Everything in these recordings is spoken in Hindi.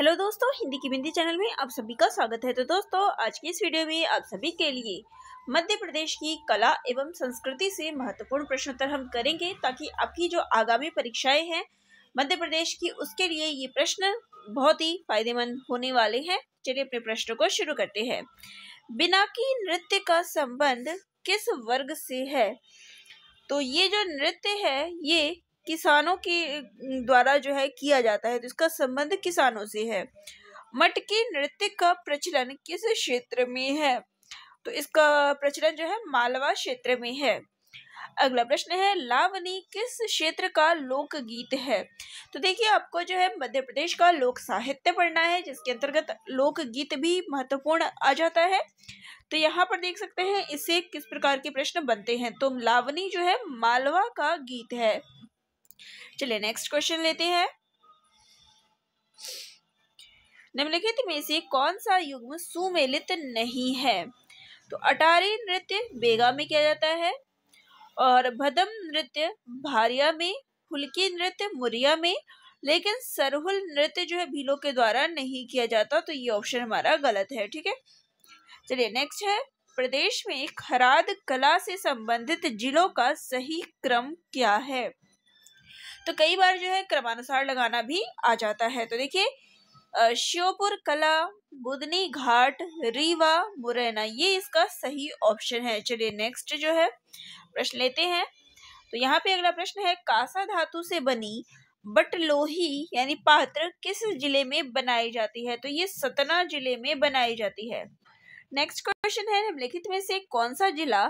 हेलो दोस्तों हिंदी की बिंदी चैनल में आप सभी का स्वागत है तो दोस्तों आज की इस वीडियो में आप सभी के लिए मध्य प्रदेश की कला एवं संस्कृति से महत्वपूर्ण प्रश्नोत्तर हम करेंगे ताकि आपकी जो आगामी परीक्षाएं हैं मध्य प्रदेश की उसके लिए ये प्रश्न बहुत ही फायदेमंद होने वाले हैं चलिए अपने प्रश्नों को शुरू करते हैं बिना की नृत्य का संबंध किस वर्ग से है तो ये जो नृत्य है ये किसानों के द्वारा जो है किया जाता है तो इसका संबंध किसानों से है मटकी नृत्य का प्रचलन किस क्षेत्र में है तो इसका प्रचलन जो है मालवा क्षेत्र में है अगला प्रश्न है लावनी किस क्षेत्र का लोकगीत है तो देखिए आपको जो है मध्य प्रदेश का लोक साहित्य पढ़ना है जिसके अंतर्गत लोकगीत भी महत्वपूर्ण आ जाता है तो यहाँ पर देख सकते हैं इससे किस प्रकार के प्रश्न बनते हैं तो लावनी जो है मालवा का गीत है चलिए नेक्स्ट क्वेश्चन लेते हैं निम्नलिखित में से कौन सा युग्म सुमेलित नहीं है तो अटारी नृत्य बेगा में किया जाता है और भदम नृत्य भारिया में फुलकी नृत्य मुरिया में लेकिन सरहुल नृत्य जो है भीलों के द्वारा नहीं किया जाता तो ये ऑप्शन हमारा गलत है ठीक है चलिए नेक्स्ट है प्रदेश में खराद कला से संबंधित जिलों का सही क्रम क्या है तो कई बार जो है क्रमानुसार लगाना भी आ जाता है तो देखिए श्योपुर कला बुदनी घाट रीवा मुरैना ये इसका सही ऑप्शन है चलिए नेक्स्ट जो है प्रश्न लेते हैं तो यहाँ पे अगला प्रश्न है कासा धातु से बनी बटलोही यानी पात्र किस जिले में बनाई जाती है तो ये सतना जिले में बनाई जाती है नेक्स्ट क्वेश्चन है निम्नलिखित में से कौन सा जिला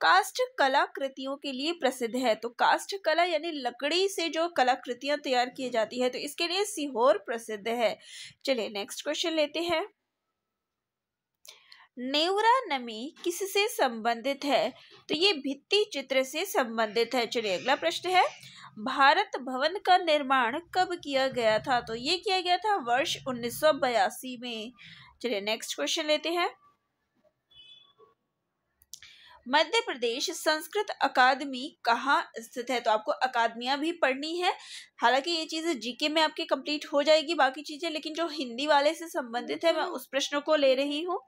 कास्ट कलाकृतियों के लिए प्रसिद्ध है तो कास्ट कला यानी लकड़ी से जो कलाकृतियां तैयार की जाती है तो इसके लिए सीहोर प्रसिद्ध है चलिए नेक्स्ट क्वेश्चन लेते हैं नेवरा नमी किससे संबंधित है तो ये भित्ति चित्र से संबंधित है चलिए अगला प्रश्न है भारत भवन का निर्माण कब किया गया था तो ये किया गया था वर्ष उन्नीस में चलिए नेक्स्ट क्वेश्चन लेते हैं मध्य प्रदेश संस्कृत अकादमी कहाँ स्थित है तो आपको अकादमिया भी पढ़नी है हालांकि ये चीज़ें जीके में आपके कंप्लीट हो जाएगी बाकी चीज़ें लेकिन जो हिंदी वाले से संबंधित है मैं हम्म। उस प्रश्न को ले रही हूँ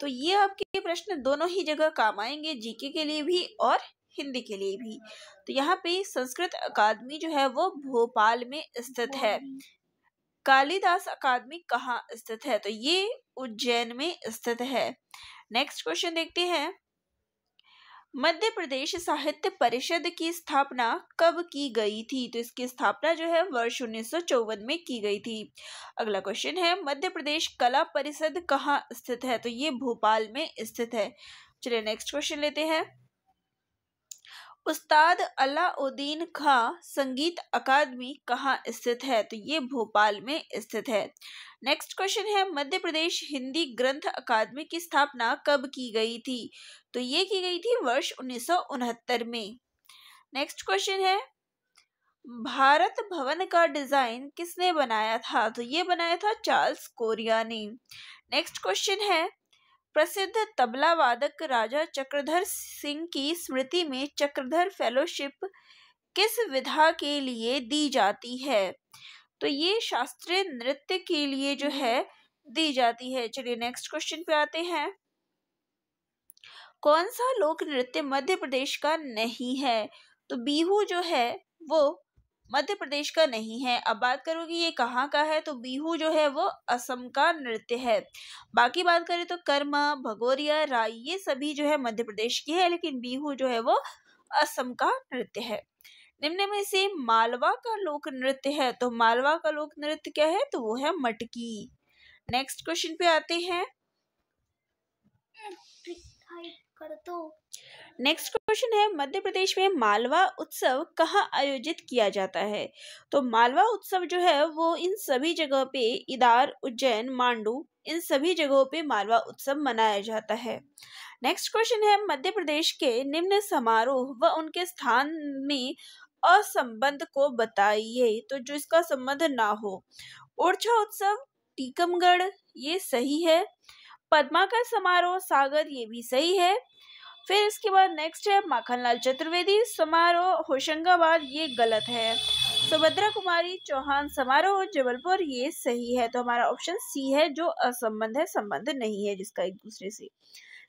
तो ये आपके प्रश्न दोनों ही जगह काम आएंगे जीके के लिए भी और हिंदी के लिए भी तो यहाँ पे संस्कृत अकादमी जो है वो भोपाल में स्थित है हम्म। कालिदास अकादमी कहाँ स्थित है तो ये उज्जैन में स्थित है नेक्स्ट क्वेश्चन देखते हैं मध्य प्रदेश साहित्य परिषद की स्थापना कब की गई थी तो इसकी स्थापना जो है वर्ष उन्नीस में की गई थी अगला क्वेश्चन है मध्य प्रदेश कला परिषद कहाँ स्थित है तो ये भोपाल में स्थित है चलिए नेक्स्ट क्वेश्चन लेते हैं उस्ताद अलाउद्दीन खां संगीत अकादमी कहाँ स्थित है तो ये भोपाल में स्थित है नेक्स्ट क्वेश्चन है मध्य प्रदेश हिंदी ग्रंथ अकादमी की स्थापना कब की गई थी तो ये की गई थी वर्ष उन्नीस में नेक्स्ट क्वेश्चन है भारत भवन का डिजाइन किसने बनाया था तो ये बनाया था चार्ल्स कोरिया ने नेक्स्ट क्वेश्चन है प्रसिद्ध तबला वादक राजा चक्रधर सिंह की स्मृति में चक्रधर फेलोशिप किस विधा के लिए दी जाती है तो ये शास्त्रीय नृत्य के लिए जो है दी जाती है चलिए नेक्स्ट क्वेश्चन पे आते हैं कौन सा लोक नृत्य मध्य प्रदेश का नहीं है तो बीहू जो है वो मध्य प्रदेश का नहीं है अब बात करोगे ये कहाँ का है तो बिहू जो है वो असम का नृत्य है बाकी बात करें तो कर्मा भगोरिया राई ये सभी जो है मध्य प्रदेश की है लेकिन बिहू जो है वो असम का नृत्य है निम्न में से मालवा का लोक नृत्य है तो मालवा का लोक नृत्य क्या है तो वो है मटकी नेक्स्ट क्वेश्चन पे आते हैं कर दो नेक्स्ट क्वेश्चन है मध्य प्रदेश में मालवा उत्सव कहाँ आयोजित किया जाता है तो मालवा उत्सव जो है वो इन सभी जगह पे इदार उज्जैन मांडू इन सभी जगहों पे मालवा उत्सव मनाया जाता है नेक्स्ट क्वेश्चन है मध्य प्रदेश के निम्न समारोह व उनके स्थान में असंबंध को बताइए तो जो इसका संबंध ना हो ओरछा उत्सव टीकमगढ़ ये सही है पदमा का समारोह सागर ये भी सही है फिर इसके बाद नेक्स्ट है माखनलाल चतुर्वेदी समारोह होशंगाबाद ये गलत है सुभद्रा कुमारी चौहान समारोह जबलपुर ये सही है तो हमारा ऑप्शन सी है जो असंबंध है संबंध नहीं है जिसका एक दूसरे से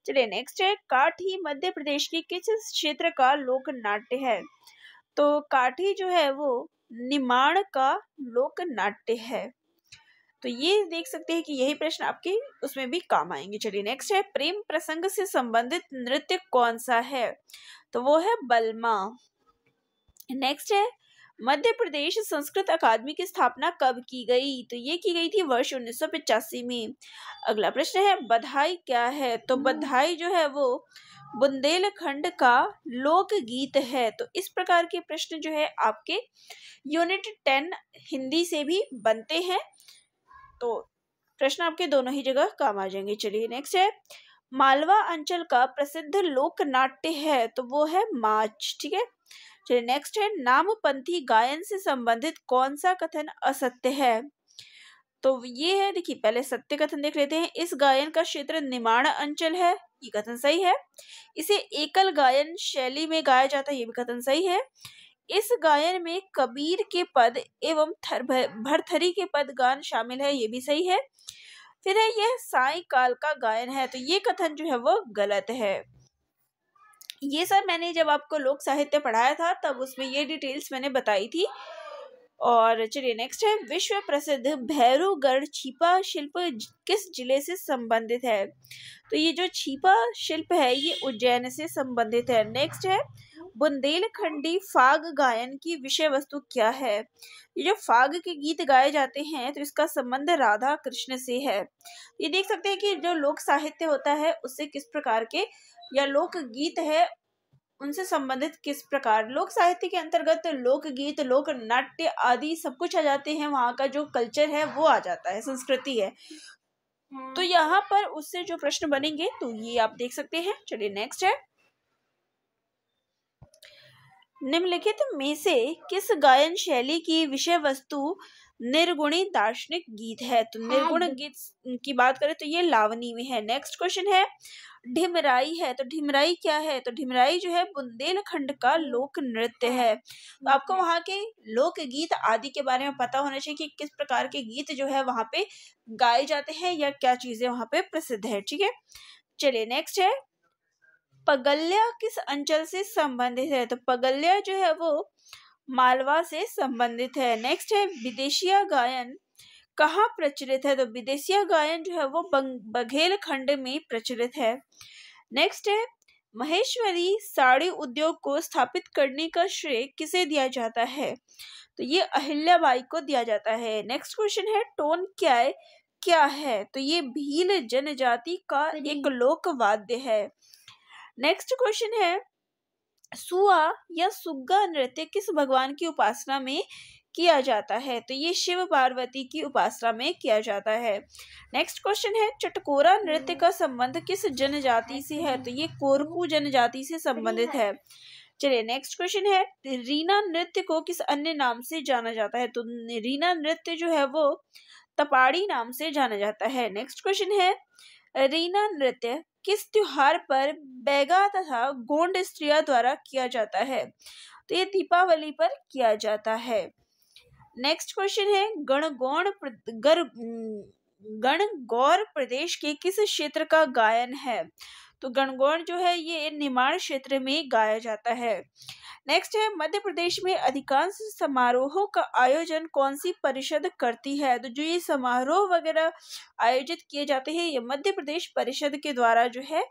चलिए नेक्स्ट है काठी मध्य प्रदेश के किस क्षेत्र का लोक नाट्य है तो काठी जो है वो निमाण का लोक नाट्य है तो ये देख सकते हैं कि यही प्रश्न आपके उसमें भी काम आएंगे चलिए नेक्स्ट है प्रेम प्रसंग से संबंधित नृत्य कौन सा है तो वो है बलमा नेक्स्ट है मध्य प्रदेश संस्कृत अकादमी की स्थापना कब की गई तो ये की गई थी वर्ष उन्नीस में अगला प्रश्न है बधाई क्या है तो बधाई जो है वो बुंदेलखंड का लोकगीत है तो इस प्रकार के प्रश्न जो है आपके यूनिट टेन हिंदी से भी बनते हैं तो प्रश्न आपके दोनों ही जगह काम आ जाएंगे चलिए नेक्स्ट है मालवा अंचल का प्रसिद्ध लोक नाट्य है तो वो है माच ठीक है चलिए नेक्स्ट है नामपंथी गायन से संबंधित कौन सा कथन असत्य है तो ये है देखिए पहले सत्य कथन देख लेते हैं इस गायन का क्षेत्र निमाण अंचल है ये कथन सही है इसे एकल गायन शैली में गाया जाता है ये भी कथन सही है इस गायन में कबीर के पद एवं थर भरथरी के पद गान शामिल है ये भी सही है फिर है यह साय काल का गायन है तो ये कथन जो है वो गलत है ये सब मैंने जब आपको लोक साहित्य पढ़ाया था तब उसमें ये डिटेल्स मैंने बताई थी और चलिए नेक्स्ट है विश्व प्रसिद्ध भैरवगढ़ छिपा शिल्प किस जिले से संबंधित है तो ये जो छिपा शिल्प है ये उज्जैन से संबंधित है नेक्स्ट है बुंदेलखंडी फाग गायन की विषय वस्तु क्या है ये जो फाग के गीत गाए जाते हैं तो इसका संबंध राधा कृष्ण से है ये देख सकते हैं कि जो लोक साहित्य होता है उससे किस प्रकार के या लोक गीत है उनसे संबंधित किस प्रकार लोक साहित्य के अंतर्गत लोकगीत लोक नाट्य आदि सब कुछ आ जाते हैं वहाँ का जो कल्चर है वो आ जाता है संस्कृति है तो हम्म। यहाँ पर उससे जो प्रश्न बनेंगे तो ये आप देख सकते हैं चलिए नेक्स्ट है निम्नलिखित में से किस गायन शैली की विषय वस्तु निर्गुणी दार्शनिक गीत है तो हाँ, निर्गुण गीत की बात करें तो ये लावनी में है नेक्स्ट क्वेश्चन है ढिमराई है तो ढिमराई क्या है तो ढिमराई जो है बुंदेलखंड का लोक नृत्य है हाँ, तो आपको वहाँ के लोक गीत आदि के बारे में पता होना चाहिए कि किस प्रकार के गीत जो है वहाँ पे गाए जाते हैं या क्या चीज़ें वहाँ पे प्रसिद्ध है ठीक है चलिए नेक्स्ट है पगल्या किस अंचल से संबंधित है तो पगल्या जो है वो मालवा से संबंधित है नेक्स्ट है विदेशिया गायन कहाँ प्रचलित है तो विदेशिया गायन जो है वो बघेल खंड में प्रचलित है नेक्स्ट है महेश्वरी साड़ी उद्योग को स्थापित करने का श्रेय किसे दिया जाता है तो ये अहिल्याबाई को दिया जाता है नेक्स्ट क्वेश्चन है टोन क्या है क्या है तो ये भील जनजाति का एक लोकवाद्य है नेक्स्ट क्वेश्चन है सुआ या सुग्गा नृत्य किस भगवान की उपासना में किया जाता है तो ये शिव पार्वती की उपासना में किया जाता है नेक्स्ट क्वेश्चन है चटकोरा नृत्य का संबंध किस जनजाति से है तो ये कोरकू जनजाति से संबंधित है चलिए नेक्स्ट क्वेश्चन है रीना नृत्य को किस अन्य नाम से जाना जाता है तो रीना नृत्य जो है वो तपाड़ी नाम से जाना जाता है नेक्स्ट क्वेश्चन है रीना नृत्य किस त्योहार पर बैगा तथा गोंड स्त्रिया द्वारा किया जाता है तो ये दीपावली पर किया जाता है नेक्स्ट क्वेश्चन है गणगौण गण गौर प्रदेश के किस क्षेत्र का गायन है तो गणगौर जो है ये निमाड़ क्षेत्र में गाया जाता है नेक्स्ट है मध्य प्रदेश में अधिकांश समारोहों का आयोजन कौन सी परिषद करती है तो जो ये समारोह वगैरह आयोजित किए जाते हैं ये मध्य प्रदेश परिषद के द्वारा जो है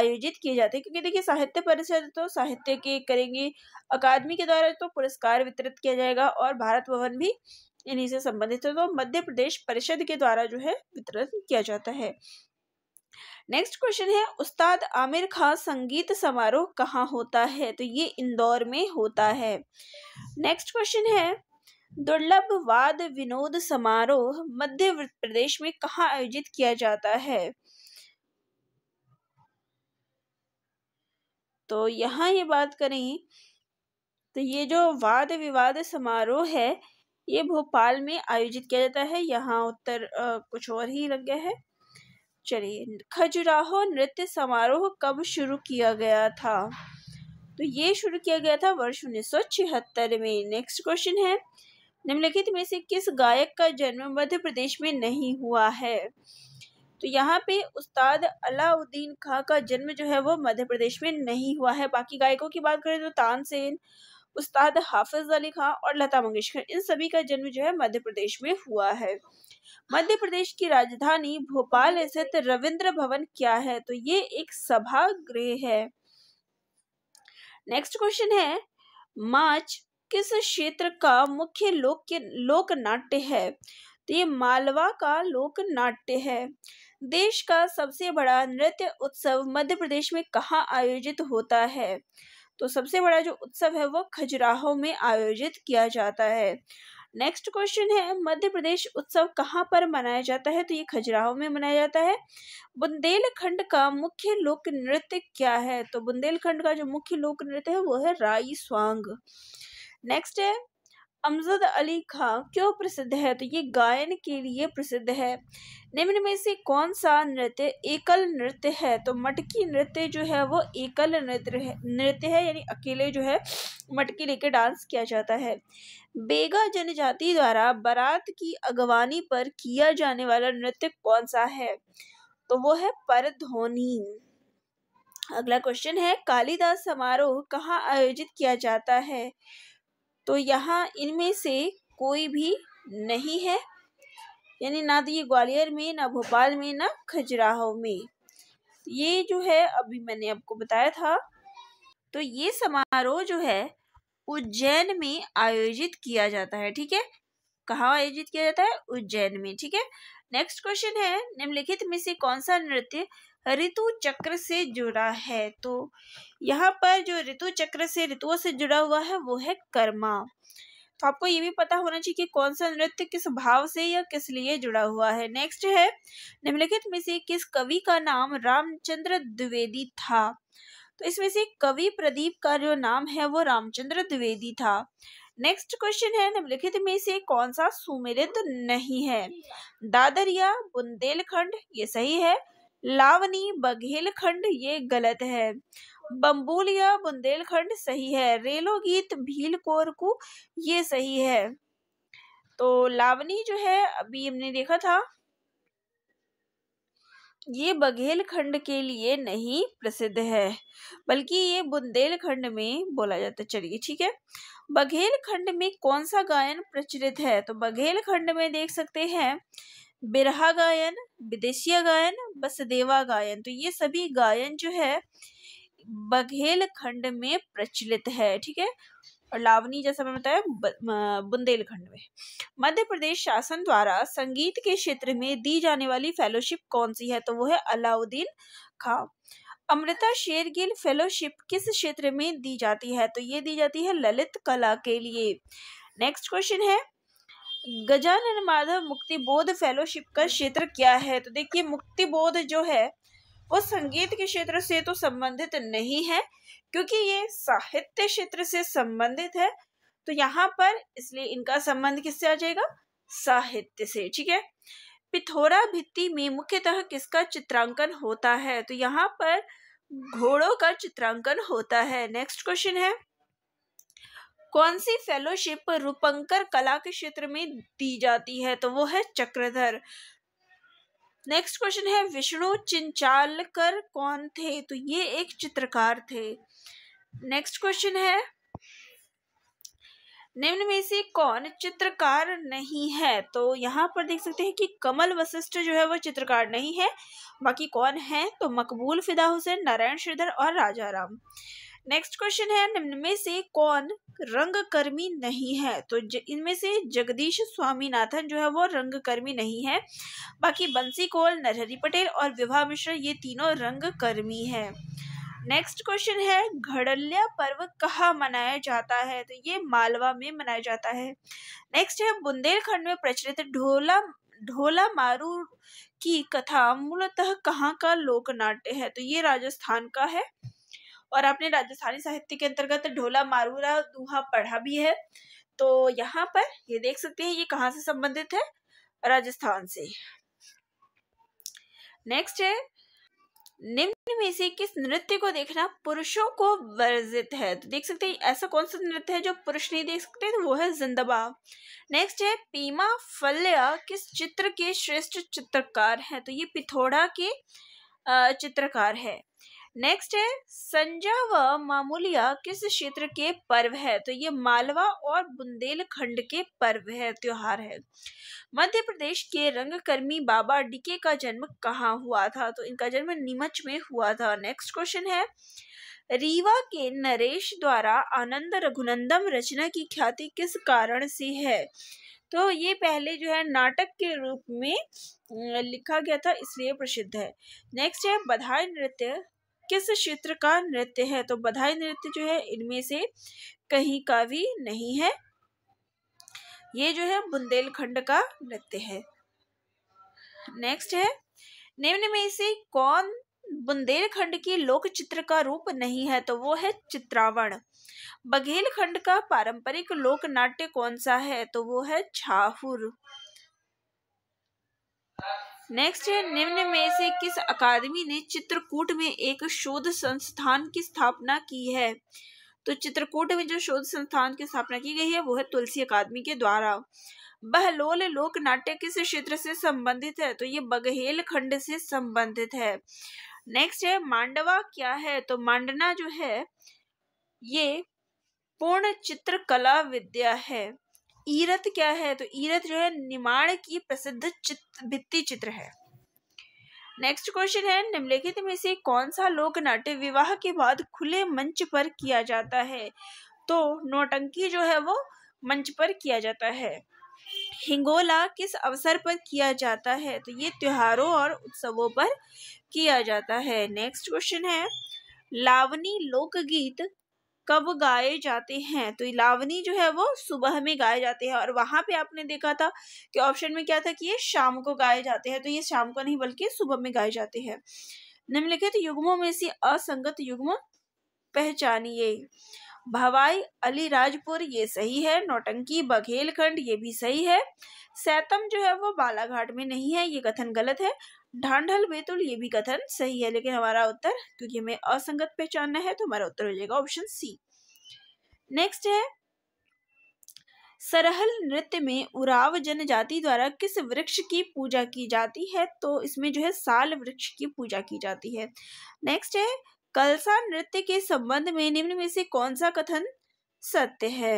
आयोजित किए जाते हैं क्योंकि देखिए साहित्य परिषद तो साहित्य के करेंगे अकादमी के द्वारा तो पुरस्कार वितरित किया जाएगा और भारत भवन भी इन्हीं से संबंधित है तो मध्य प्रदेश परिषद के द्वारा जो है वितरण किया जाता है नेक्स्ट क्वेश्चन है उस्ताद आमिर खान संगीत समारोह कहाँ होता है तो ये इंदौर में होता है नेक्स्ट क्वेश्चन है दुर्लभ वाद विनोद समारोह मध्य प्रदेश में कहाँ आयोजित किया जाता है तो यहाँ ये बात करें तो ये जो वाद विवाद समारोह है ये भोपाल में आयोजित किया जाता है यहाँ उत्तर आ, कुछ और ही लग गया है चलिए खजुराहो नृत्य समारोह कब शुरू किया गया था तो ये शुरू किया गया था वर्ष उन्नीस में नेक्स्ट क्वेश्चन है निम्नलिखित में से किस गायक का जन्म मध्य प्रदेश में नहीं हुआ है तो यहाँ पे उस्ताद अलाउद्दीन खां का जन्म जो है वो मध्य प्रदेश में नहीं हुआ है बाकी गायकों की बात करें तो तानसेन उस्ताद हाफिज अली खां और लता मंगेशकर इन सभी का जन्म जो है मध्य प्रदेश में हुआ है मध्य प्रदेश की राजधानी भोपाल स्थित रविंद्र भवन क्या है तो ये एक सभा गृह है नेक्स्ट क्वेश्चन है माच किस क्षेत्र का मुख्य लोक लोक नाट्य है तो ये मालवा का लोक नाट्य है देश का सबसे बड़ा नृत्य उत्सव मध्य प्रदेश में कहाँ आयोजित होता है तो सबसे बड़ा जो उत्सव है वो खजुराहो में आयोजित किया जाता है नेक्स्ट क्वेश्चन है मध्य प्रदेश उत्सव कहाँ पर मनाया जाता है तो ये खजुराहो में मनाया जाता है बुंदेलखंड का मुख्य लोक नृत्य क्या है तो बुंदेलखंड का जो मुख्य लोक नृत्य है वो है राई स्वांग नेक्स्ट है अमजद अली खां क्यों प्रसिद्ध है तो ये गायन के लिए प्रसिद्ध है निम्न में से कौन सा नृत्य एकल नृत्य है तो मटकी नृत्य जो है वो एकल नृत्य है नृत्य है यानी अकेले जो है मटकी लेके डांस किया जाता है बेगा जनजाति द्वारा बारात की अगवानी पर किया जाने वाला नृत्य कौन सा है तो वो है धोनी अगला क्वेश्चन है कालिदास समारोह कहाँ आयोजित किया जाता है तो यहाँ इनमें से कोई भी नहीं है यानी ना तो ये ग्वालियर में ना भोपाल में ना खजुराहो में ये जो है अभी मैंने आपको बताया था तो ये समारोह जो है उज्जैन में आयोजित किया जाता है ठीक है कहाँ आयोजित किया जाता है उज्जैन में ठीक है नेक्स्ट क्वेश्चन है निम्नलिखित में से कौन सा नृत्य ऋतु चक्र से जुड़ा है तो यहाँ पर जो ऋतु चक्र से ऋतुओं से जुड़ा हुआ है वो है कर्मा तो आपको ये भी पता होना चाहिए कि कौन सा नृत्य किस भाव से या किस लिए जुड़ा हुआ है नेक्स्ट है निम्नलिखित में से किस कवि का नाम रामचंद्र द्विवेदी था तो इसमें से कवि प्रदीप का जो नाम है वो रामचंद्र द्विवेदी था नेक्स्ट क्वेश्चन है निम्नलिखित में से कौन सा सुमेलित नहीं है दादर या बुंदेलखंड ये सही है लावनी बघेलखंड ये गलत है या बुंदेलखंड सही है रेलो गीत भील को ये सही है तो लावनी जो है अभी हमने देखा था ये बघेलखंड के लिए नहीं प्रसिद्ध है बल्कि ये बुंदेलखंड में बोला जाता है चलिए ठीक है बघेलखंड में कौन सा गायन प्रचलित है तो बघेलखंड में देख सकते हैं बिरहा गायन विदेशिया गायन बसदेवा गायन तो ये सभी गायन जो है बघेल खंड में प्रचलित है ठीक है और लावनी जैसा मैं बताया बुंदेलखंड में मध्य प्रदेश शासन द्वारा संगीत के क्षेत्र में दी जाने वाली फेलोशिप कौन सी है तो वो है अलाउद्दीन खां अमृता शेरगिल फेलोशिप किस क्षेत्र में दी जाती है तो ये दी जाती है ललित कला के लिए नेक्स्ट क्वेश्चन है गजानन माधव मुक्ति बोध फेलोशिप का हम्म। क्षेत्र क्या है तो देखिए मुक्ति बोध जो है वो संगीत के क्षेत्र से तो संबंधित नहीं है क्योंकि ये साहित्य क्षेत्र से संबंधित है तो यहाँ पर इसलिए इनका संबंध किससे आ जाएगा साहित्य से ठीक है पिथौरा भित्ति में मुख्यतः किसका चित्रांकन होता है तो यहाँ पर घोड़ों का चित्रांकन होता है नेक्स्ट क्वेश्चन है कौन सी फेलोशिप रूपंकर कला के क्षेत्र में दी जाती है तो वो है चक्रधर नेक्स्ट क्वेश्चन है विष्णु चिंचालकर कौन थे तो ये एक चित्रकार थे नेक्स्ट क्वेश्चन है निम्न में से कौन चित्रकार नहीं है तो यहाँ पर देख सकते हैं कि कमल वशिष्ठ जो है वो चित्रकार नहीं है बाकी कौन है तो मकबूल फिदा हुसैन नारायण श्रीधर और राजा राम नेक्स्ट क्वेश्चन है निम्न में से कौन रंगकर्मी नहीं है तो इनमें से जगदीश स्वामीनाथन जो है वो रंगकर्मी नहीं है बाकी बंसी कोल नरहरी पटेल और विभा मिश्र ये तीनों रंगकर्मी है नेक्स्ट क्वेश्चन है घड़ल्या पर्व कहाँ मनाया जाता है तो ये मालवा में मनाया जाता है नेक्स्ट है बुंदेलखंड में प्रचलित ढोला ढोला मारू की कथा मूलतः कहाँ का लोक नाट्य है तो ये राजस्थान का है और आपने राजस्थानी साहित्य के अंतर्गत ढोला मारूरा दूहा पढ़ा भी है तो यहाँ पर ये देख सकते हैं ये कहाँ से संबंधित है राजस्थान से नेक्स्ट है निम्न में से किस नृत्य को देखना पुरुषों को वर्जित है तो देख सकते हैं ऐसा कौन सा नृत्य है जो पुरुष नहीं देख सकते तो वो है जिंदबा नेक्स्ट है पीमा फल्या किस चित्र के श्रेष्ठ चित्रकार हैं तो ये पिथौड़ा के चित्रकार है नेक्स्ट है संजा व मामूलिया किस क्षेत्र के पर्व है तो ये मालवा और बुंदेलखंड के पर्व है त्योहार है मध्य प्रदेश के रंगकर्मी बाबा डीके का जन्म कहाँ हुआ था तो इनका जन्म नीमच में हुआ था नेक्स्ट क्वेश्चन है रीवा के नरेश द्वारा आनंद रघुनंदम रचना की ख्याति किस कारण से है तो ये पहले जो है नाटक के रूप में लिखा गया था इसलिए प्रसिद्ध है नेक्स्ट है बधाई नृत्य किस क्षेत्र का नृत्य है तो बधाई नृत्य जो है इनमें से कहीं का भी नहीं है ये जो है बुंदेलखंड का नृत्य है नेक्स्ट है निम्न में से कौन बुंदेलखंड की लोक चित्र का रूप नहीं है तो वो है चित्रावण बघेलखंड का पारंपरिक लोक नाट्य कौन सा है तो वो है छाहुर नेक्स्ट है निम्न में से किस अकादमी ने चित्रकूट में एक शोध संस्थान की स्थापना की है तो चित्रकूट में जो शोध संस्थान की स्थापना की गई है वो है तुलसी अकादमी के द्वारा बहलोल लोक नाट्य किस क्षेत्र से संबंधित है तो ये बघेल खंड से संबंधित है नेक्स्ट है मांडवा क्या है तो मांडना जो है ये पूर्ण चित्रकला विद्या है ईरत क्या है तो ईरत जो है निमाड़ की प्रसिद्ध चित्र भित्ति चित्र है नेक्स्ट क्वेश्चन है निम्नलिखित में से कौन सा लोक नाट्य विवाह के बाद खुले मंच पर किया जाता है तो नोटंकी जो है वो मंच पर किया जाता है हिंगोला किस अवसर पर किया जाता है तो ये त्योहारों और उत्सवों पर किया जाता है नेक्स्ट क्वेश्चन है लावनी लोकगीत कब गाए जाते हैं तो लावनी जो है वो सुबह में गाए जाते हैं और वहां पे आपने देखा था कि ऑप्शन में क्या था कि ये शाम को गाए जाते हैं तो ये शाम को नहीं बल्कि सुबह में गाए जाते हैं निम्नलिखित युग्मों में से असंगत युग्म पहचानिए भवाई अलीराजपुर ये सही है नौटंकी बघेलखंड ये भी सही है सैतम जो है वो बालाघाट में नहीं है ये कथन गलत है ढांढल बेतुल तो ये भी कथन सही है लेकिन हमारा उत्तर क्योंकि हमें असंगत पहचानना है तो हमारा उत्तर हो जाएगा ऑप्शन सी नेक्स्ट है सरहल नृत्य में उराव जनजाति द्वारा किस वृक्ष की पूजा की जाती है तो इसमें जो है साल वृक्ष की पूजा की जाती है नेक्स्ट है कलसा नृत्य के संबंध में निम्न में से कौन सा कथन सत्य है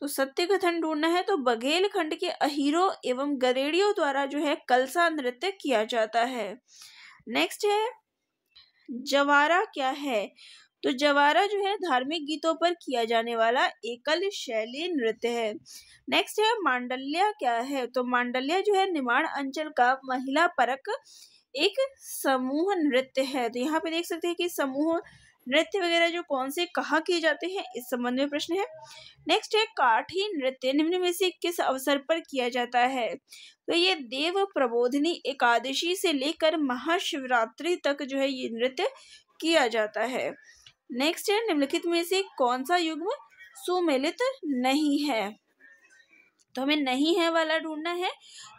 तो सत्य कथन ढूंढना है तो बघेल खंड के अहीरो एवं गरेड़ियों द्वारा जो है कलसा नृत्य किया जाता है नेक्स्ट है जवारा क्या है तो जवारा जो है धार्मिक गीतों पर किया जाने वाला एकल शैली नृत्य है नेक्स्ट है मांडल्या क्या है तो मांडल्या जो है निर्माण अंचल का महिला परक एक समूह नृत्य है तो यहाँ पे देख सकते हैं कि समूह नृत्य वगैरह जो कौन से कहा किए जाते हैं इस संबंध में प्रश्न है नेक्स्ट है काठी नृत्य निम्न में से किस अवसर पर किया जाता है तो ये देव प्रबोधनी एकादशी से लेकर महाशिवरात्रि तक जो है ये नृत्य किया जाता है नेक्स्ट है निम्नलिखित में से कौन सा युग्म सुमेलित नहीं है तो हमें नहीं है वाला ढूंढना है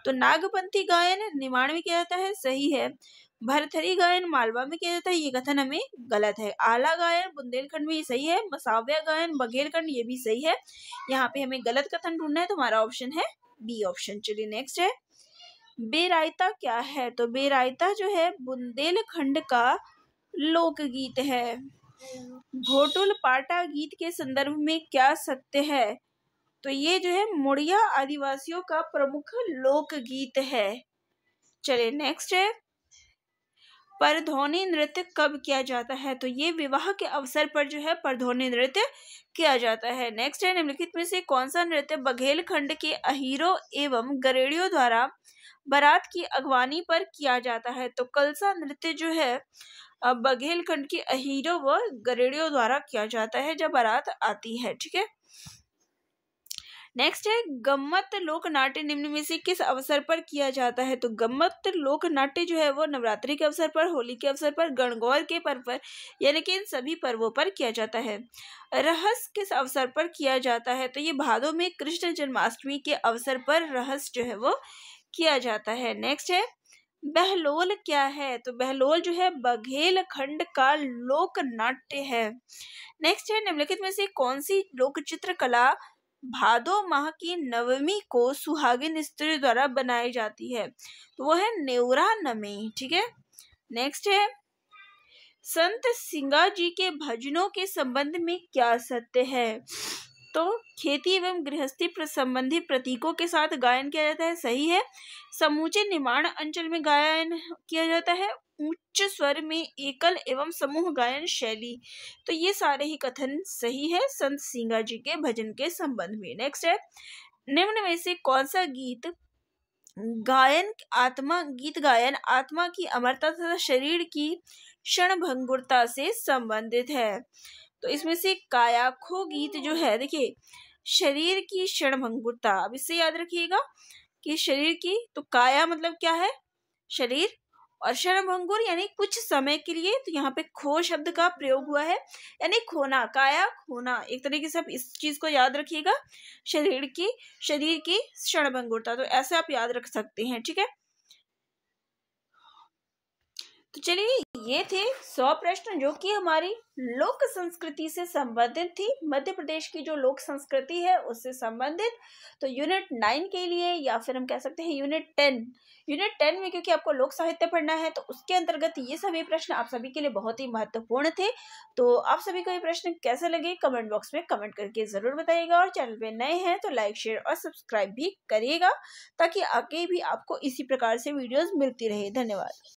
तो नागपंथी गायन निर्माण में किया जाता है सही है भरथरी गायन मालवा में किया जाता है ये कथन हमें गलत है आला गायन बुंदेलखंड में ये सही है मसाव्या गायन बघेलखंड ये भी सही है यहाँ पे हमें गलत कथन ढूंढना है तो हमारा ऑप्शन है बी ऑप्शन चलिए नेक्स्ट है बेरायता क्या है तो बेरायता जो है बुंदेलखंड का लोकगीत है घोटुल पाटा गीत के संदर्भ में क्या सत्य है तो ये जो है मुड़िया आदिवासियों का प्रमुख लोकगीत है चलिए नेक्स्ट है परधोनी नृत्य कब किया जाता है तो ये विवाह के अवसर पर जो है परधोनी नृत्य किया जाता है नेक्स्ट है निम्नलिखित में से कौन सा नृत्य बघेल खंड के अहीरों एवं गरेड़ियों द्वारा बारात की अगवानी पर किया जाता है तो कलसा नृत्य जो है बघेल खंड के अहीरों व गरेड़ियों द्वारा किया जाता है जब बारात आती है ठीक है नेक्स्ट है गम्मत लोक नाट्य निम्न में से किस अवसर पर किया जाता है तो गम्मत लोक नाट्य जो है वो नवरात्रि के अवसर पर होली के अवसर पर गणगौर के पर्व पर यानी कि इन सभी पर्वों पर किया जाता है रहस्य किस अवसर पर किया जाता है तो ये भादों में कृष्ण जन्माष्टमी के अवसर पर रहस्य जो है वो किया जाता है नेक्स्ट है बहलोल क्या है तो बहलोल जो है बघेल खंड का लोक नाट्य है नेक्स्ट है निम्नलिखित में से कौन सी लोक चित्रकला भादो माह की नवमी को सुहागिन स्त्री द्वारा बनाई जाती है तो वो है नेवरा नमी ठीक है नेक्स्ट है संत सिंगा जी के भजनों के संबंध में क्या सत्य है तो खेती एवं गृहस्थी संबंधी प्रतीकों के साथ गायन किया जाता है सही है समूचे निर्माण अंचल में गायन किया जाता है उच्च स्वर में एकल एवं समूह गायन शैली तो ये सारे ही कथन सही है संत सिंगा जी के भजन के संबंध में नेक्स्ट है निम्न में से कौन सा गीत गायन आत्मा गीत गायन आत्मा की अमरता तथा शरीर की क्षणभंगुरता से संबंधित है तो इसमें से कायाखो गीत जो है देखिए शरीर की क्षणभंगुरता अब इससे याद रखिएगा कि शरीर की तो काया मतलब क्या है शरीर और भंगुर यानी कुछ समय के लिए तो यहाँ पे खो शब्द का प्रयोग हुआ है यानी खोना काया खोना एक तरीके से आप इस चीज को याद रखिएगा शरीर की शरीर की भंगुरता तो ऐसे आप याद रख सकते हैं ठीक है तो चलिए ये थे सौ प्रश्न जो कि हमारी लोक संस्कृति से संबंधित थी मध्य प्रदेश की जो लोक संस्कृति है उससे संबंधित तो यूनिट नाइन के लिए या फिर हम कह सकते हैं यूनिट टेन यूनिट टेन में क्योंकि आपको लोक साहित्य पढ़ना है तो उसके अंतर्गत ये सभी प्रश्न आप सभी के लिए बहुत ही महत्वपूर्ण थे तो आप सभी को ये प्रश्न कैसे लगे कमेंट बॉक्स में कमेंट करके ज़रूर बताइएगा और चैनल पर नए हैं तो लाइक शेयर और सब्सक्राइब भी करिएगा ताकि आगे भी आपको इसी प्रकार से वीडियोज़ मिलती रहे धन्यवाद